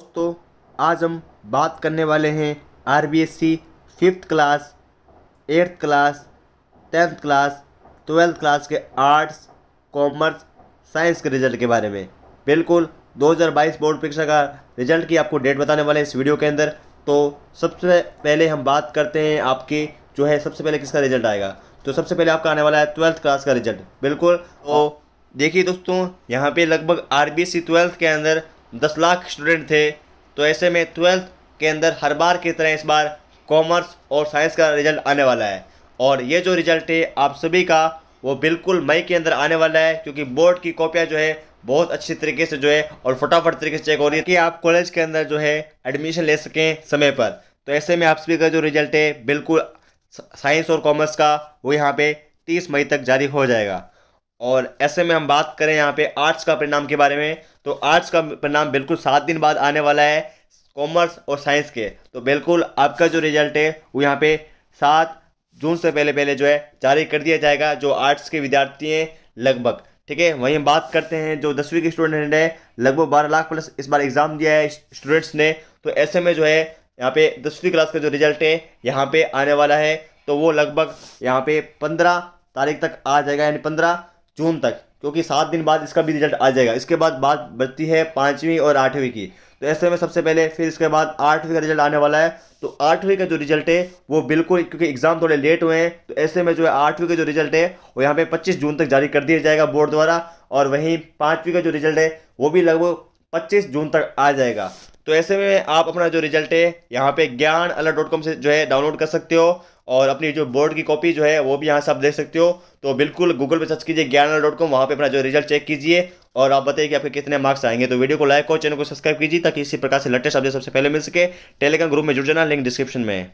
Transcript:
दोस्तों आज हम बात करने वाले हैं R B S C fifth class eighth class tenth class twelfth class के आर्ट्स कॉमर्स साइंस के रिजल्ट के बारे में बिल्कुल 2022 बोर्ड परीक्षा का रिजल्ट की आपको डेट बताने वाले हैं इस वीडियो के अंदर तो सबसे पहले हम बात करते हैं आपके जो है सबसे पहले किसका रिजल्ट आएगा तो सबसे पहले आपका आने वाला है ट्वेल्थ क्लास का रिजल्ट बिल्कुल तो देखिए दोस्तों यहाँ पे लगभग आर बी सी ट्वेल्थ के अंदर दस लाख स्टूडेंट थे तो ऐसे में ट्वेल्थ के अंदर हर बार की तरह इस बार कॉमर्स और साइंस का रिजल्ट आने वाला है और ये जो रिजल्ट है आप सभी का वो बिल्कुल मई के अंदर आने वाला है क्योंकि बोर्ड की कॉपियाँ जो है बहुत अच्छी तरीके से जो है और फटाफट तरीके से चेक हो रही है कि आप कॉलेज के अंदर जो है एडमिशन ले सकें समय पर तो ऐसे में आप सभी का जो रिजल्ट है बिल्कुल साइंस और कॉमर्स का वो यहाँ पे तीस मई तक जारी हो जाएगा और ऐसे में हम बात करें यहाँ पे आर्ट्स का परिणाम के बारे में तो आर्ट्स का परिणाम बिल्कुल सात दिन बाद आने वाला है कॉमर्स और साइंस के तो बिल्कुल आपका जो रिजल्ट है वो यहाँ पे सात जून से पहले पहले जो है जारी कर दिया जाएगा जो आर्ट्स के विद्यार्थी हैं लगभग ठीक है वहीं हम बात करते हैं जो दसवीं के स्टूडेंट हैं लगभग बारह लाख प्लस इस बार एग्ज़ाम दिया है स्टूडेंट्स ने तो ऐसे में जो है यहाँ पे दसवीं क्लास का जो रिजल्ट है यहाँ पे आने वाला है तो वो लगभग यहाँ पे पंद्रह तारीख तक आ जाएगा यानी पंद्रह जून तक क्योंकि सात दिन बाद इसका भी रिजल्ट आ जाएगा इसके बाद बात बढ़ती है पाँचवीं और आठवीं की तो ऐसे में सबसे पहले फिर इसके बाद आठवीं का रिजल्ट आने वाला है तो आठवीं का जो रिजल्ट है वो बिल्कुल क्योंकि एग्ज़ाम थोड़े लेट हुए हैं तो ऐसे में जो है आठवीं का जो रिजल्ट है वो यहाँ पे 25 जून तक जारी कर दिया जाएगा बोर्ड द्वारा और वहीं पाँचवीं का जो रिजल्ट है वो भी लगभग पच्चीस जून तक आ जाएगा तो ऐसे में आप अपना जो रिजल्ट है यहाँ पे ज्ञान अलर्ट डॉट कॉम से जो है डाउनलोड कर सकते हो और अपनी जो बोर्ड की कॉपी जो है वो भी यहाँ से आप देख सकते हो तो बिल्कुल गूगल पे सर्च कीजिए ज्ञान अलर्ट डॉट कॉम वहाँ पर अपना जो रिजल्ट चेक कीजिए और आप बताइए कि आपके कितने मार्क्स आएंगे तो वीडियो को लाइक और चैनल को सब्सक्राइब कीजिए ताकि इसी प्रकार से लेटेस्ट अपडेट सबसे पहले मिल सके टेलीग्राम ग्रुप में जुड़ जाना लिंक डिस्क्रिप्शन में